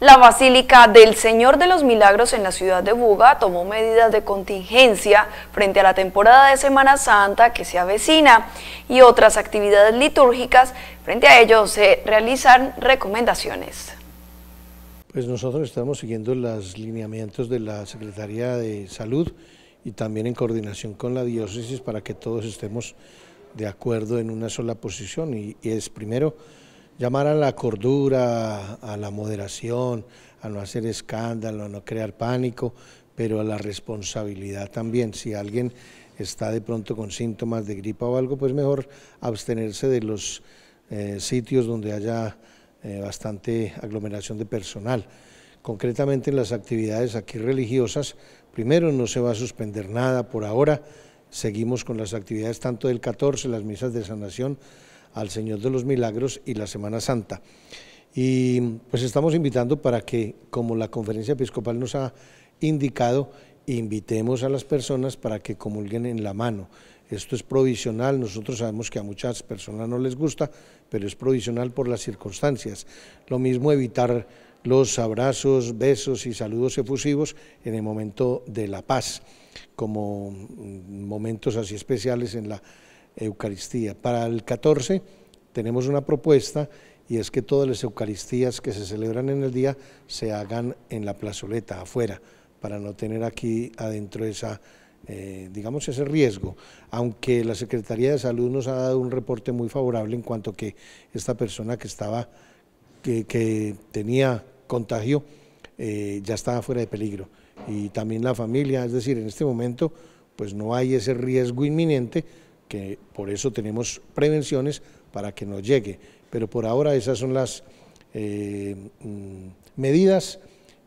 La Basílica del Señor de los Milagros en la ciudad de Buga tomó medidas de contingencia frente a la temporada de Semana Santa que se avecina y otras actividades litúrgicas. Frente a ello se realizan recomendaciones. Pues nosotros estamos siguiendo los lineamientos de la Secretaría de Salud y también en coordinación con la diócesis para que todos estemos de acuerdo en una sola posición y, es primero llamar a la cordura, a la moderación, a no hacer escándalo, a no crear pánico, pero a la responsabilidad también. Si alguien está de pronto con síntomas de gripa o algo, pues mejor abstenerse de los eh, sitios donde haya eh, bastante aglomeración de personal. Concretamente en las actividades aquí religiosas, primero no se va a suspender nada por ahora, seguimos con las actividades tanto del 14, las misas de sanación, al Señor de los Milagros y la Semana Santa. Y pues estamos invitando para que, como la conferencia episcopal nos ha indicado, invitemos a las personas para que comulguen en la mano. Esto es provisional, nosotros sabemos que a muchas personas no les gusta, pero es provisional por las circunstancias. Lo mismo evitar los abrazos, besos y saludos efusivos en el momento de la paz, como mm, momentos así especiales en la Eucaristía. Para el 14 tenemos una propuesta y es que todas las Eucaristías que se celebran en el día se hagan en la plazoleta, afuera, para no tener aquí adentro esa, eh, digamos, ese riesgo. Aunque la Secretaría de Salud nos ha dado un reporte muy favorable en cuanto que esta persona que estaba, que, tenía contagio, eh, ya estaba fuera de peligro. Y también la familia, es decir, en este momento, pues no hay ese riesgo inminente, que por eso tenemos prevenciones para que nos llegue. Pero por ahora esas son las eh, mm, medidas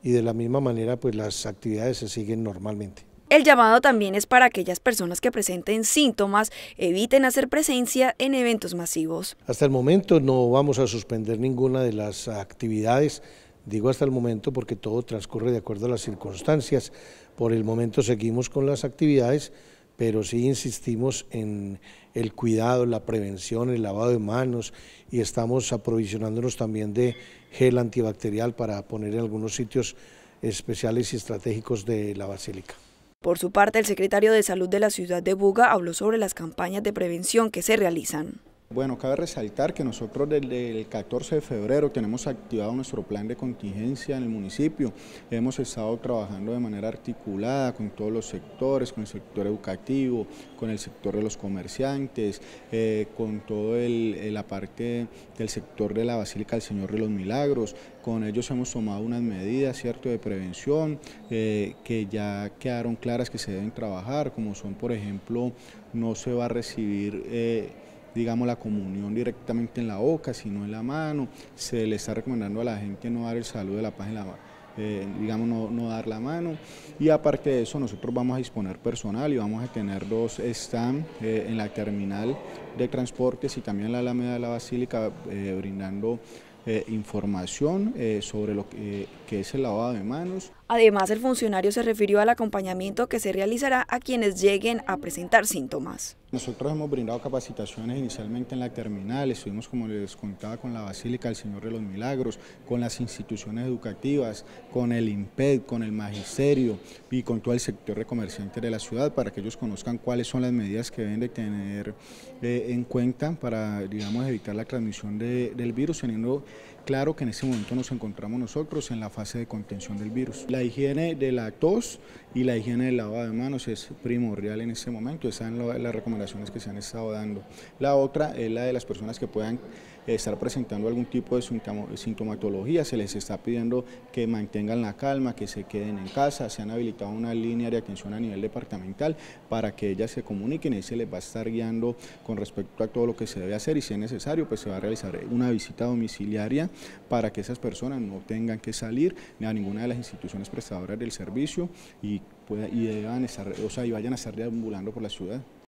y de la misma manera pues las actividades se siguen normalmente. El llamado también es para aquellas personas que presenten síntomas, eviten hacer presencia en eventos masivos. Hasta el momento no vamos a suspender ninguna de las actividades, digo hasta el momento porque todo transcurre de acuerdo a las circunstancias. Por el momento seguimos con las actividades pero sí insistimos en el cuidado, la prevención, el lavado de manos y estamos aprovisionándonos también de gel antibacterial para poner en algunos sitios especiales y estratégicos de la basílica. Por su parte, el secretario de Salud de la ciudad de Buga habló sobre las campañas de prevención que se realizan. Bueno, cabe resaltar que nosotros desde el 14 de febrero tenemos activado nuestro plan de contingencia en el municipio. Hemos estado trabajando de manera articulada con todos los sectores, con el sector educativo, con el sector de los comerciantes, eh, con toda eh, la parte del sector de la Basílica del Señor de los Milagros. Con ellos hemos tomado unas medidas, ¿cierto?, de prevención eh, que ya quedaron claras que se deben trabajar, como son, por ejemplo, no se va a recibir digamos, la comunión directamente en la boca, sino en la mano. Se le está recomendando a la gente no dar el saludo de la paz en la eh, digamos, no, dar la mano. Y aparte de eso, nosotros vamos a disponer personal y vamos a tener dos stands eh, en la terminal de transportes y también en la Alameda de la Basílica eh, brindando eh, información eh, sobre lo eh, que, es el lavado de manos. Además, el funcionario se refirió al acompañamiento que se realizará a quienes lleguen a presentar síntomas. Nosotros hemos brindado capacitaciones inicialmente en la terminal, estuvimos como les contaba con la Basílica del Señor de los Milagros, con las instituciones educativas, con el IMPED, con el Magisterio y con todo el sector de comerciantes de la ciudad para que ellos conozcan cuáles son las medidas que deben de tener en cuenta para digamos, evitar la transmisión del virus, teniendo Claro que en este momento nos encontramos nosotros en la fase de contención del virus. La higiene de la tos y la higiene del lavado de manos es primordial en este momento, esas son las recomendaciones que se han estado dando. La otra es la de las personas que puedan estar presentando algún tipo de sintomatología, se les está pidiendo que mantengan la calma, que se queden en casa, se han habilitado una línea de atención a nivel departamental para que ellas se comuniquen y se les va a estar guiando con respecto a todo lo que se debe hacer y si es necesario pues se va a realizar una visita domiciliaria para que esas personas no tengan que salir ni a ninguna de las instituciones prestadoras del servicio y, puedan o y vayan a estar deambulando por la ciudad.